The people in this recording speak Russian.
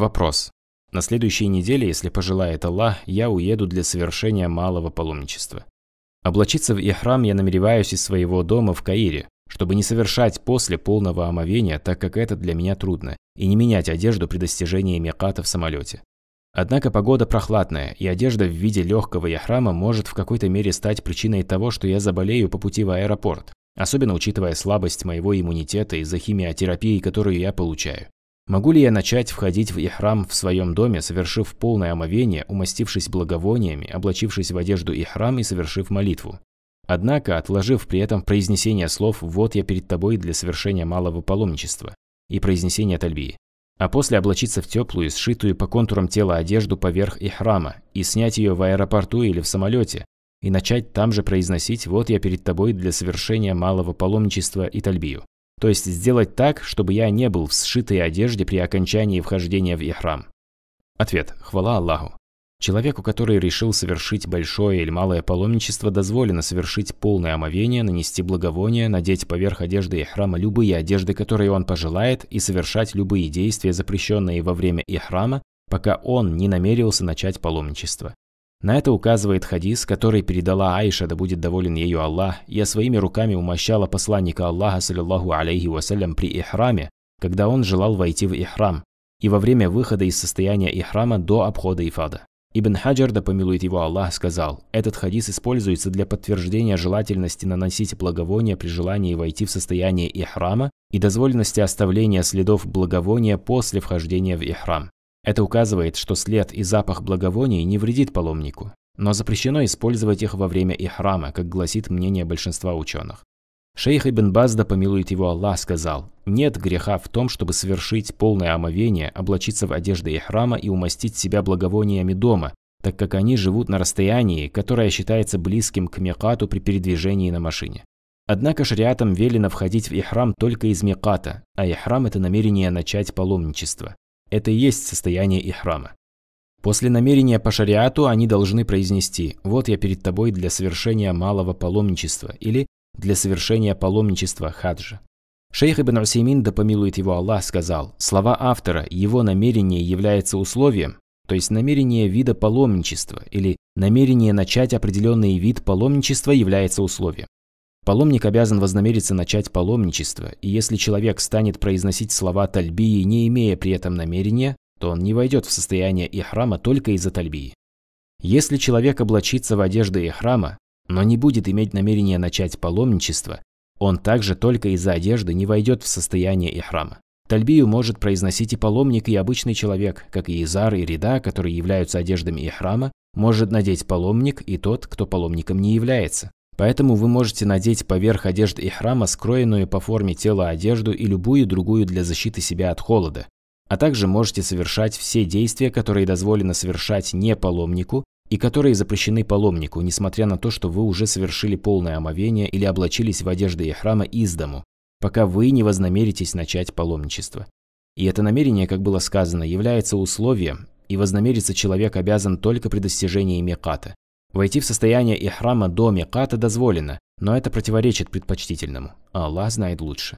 Вопрос. На следующей неделе, если пожелает Аллах, я уеду для совершения малого паломничества. Облачиться в ихрам я намереваюсь из своего дома в Каире, чтобы не совершать после полного омовения, так как это для меня трудно, и не менять одежду при достижении меката в самолете. Однако погода прохладная, и одежда в виде легкого ихрама может в какой-то мере стать причиной того, что я заболею по пути в аэропорт, особенно учитывая слабость моего иммунитета из-за химиотерапии, которую я получаю. Могу ли я начать входить в ихрам в своем доме, совершив полное омовение, умастившись благовониями, облачившись в одежду ихрам и совершив молитву? Однако, отложив при этом произнесение слов «Вот я перед тобой» для совершения малого паломничества и произнесение тальбии, а после облачиться в теплую, сшитую по контурам тела одежду поверх ихрама и снять ее в аэропорту или в самолете, и начать там же произносить «Вот я перед тобой» для совершения малого паломничества и тальбию. То есть сделать так, чтобы я не был в сшитой одежде при окончании вхождения в Ихрам. Ответ. Хвала Аллаху. Человеку, который решил совершить большое или малое паломничество, дозволено совершить полное омовение, нанести благовоние, надеть поверх одежды ихрама любые одежды, которые он пожелает, и совершать любые действия, запрещенные во время ихрама, пока он не намерился начать паломничество. На это указывает хадис, который передала Аиша, да будет доволен ею Аллах, я своими руками умощала посланника Аллаха, саллиллаху алейхи вассалям, при ихраме, когда он желал войти в ихрам, и во время выхода из состояния ихрама до обхода ифада. Ибн Хаджар, да помилует его Аллах, сказал, этот хадис используется для подтверждения желательности наносить благовоние при желании войти в состояние ихрама и дозволенности оставления следов благовония после вхождения в ихрам. Это указывает, что след и запах благовоний не вредит паломнику, но запрещено использовать их во время ихрама, как гласит мнение большинства ученых. Шейх Ибн Базда, помилует его Аллах, сказал, «Нет греха в том, чтобы совершить полное омовение, облачиться в одежды ихрама и умастить себя благовониями дома, так как они живут на расстоянии, которое считается близким к мекату при передвижении на машине. Однако шариатам велено входить в ихрам только из меката, а ихрам – это намерение начать паломничество. Это и есть состояние ихрама. После намерения по шариату они должны произнести «Вот я перед тобой для совершения малого паломничества» или «Для совершения паломничества хаджа». Шейх Ибн Усеймин, да помилует его Аллах, сказал, слова автора «его намерение является условием», то есть намерение вида паломничества или намерение начать определенный вид паломничества является условием. Паломник обязан вознамериться начать паломничество, и если человек станет произносить слова тальбии, не имея при этом намерения, то он не войдет в состояние ихрама только из-за тальбии. Если человек облачится в одежды ихрама, но не будет иметь намерения начать паломничество, он также только из-за одежды не войдет в состояние ихрама. Тальбию может произносить и паломник, и обычный человек, как и Изар и Рида, которые являются одеждами ихрама, может надеть паломник и тот, кто паломником не является. Поэтому вы можете надеть поверх одежды ихрама скроенную по форме тела одежду и любую другую для защиты себя от холода. А также можете совершать все действия, которые дозволено совершать не паломнику и которые запрещены паломнику, несмотря на то, что вы уже совершили полное омовение или облачились в одежды ихрама из дому, пока вы не вознамеритесь начать паломничество. И это намерение, как было сказано, является условием, и вознамериться человек обязан только при достижении меката. Войти в состояние и храма, до миката дозволено, но это противоречит предпочтительному. Аллах знает лучше.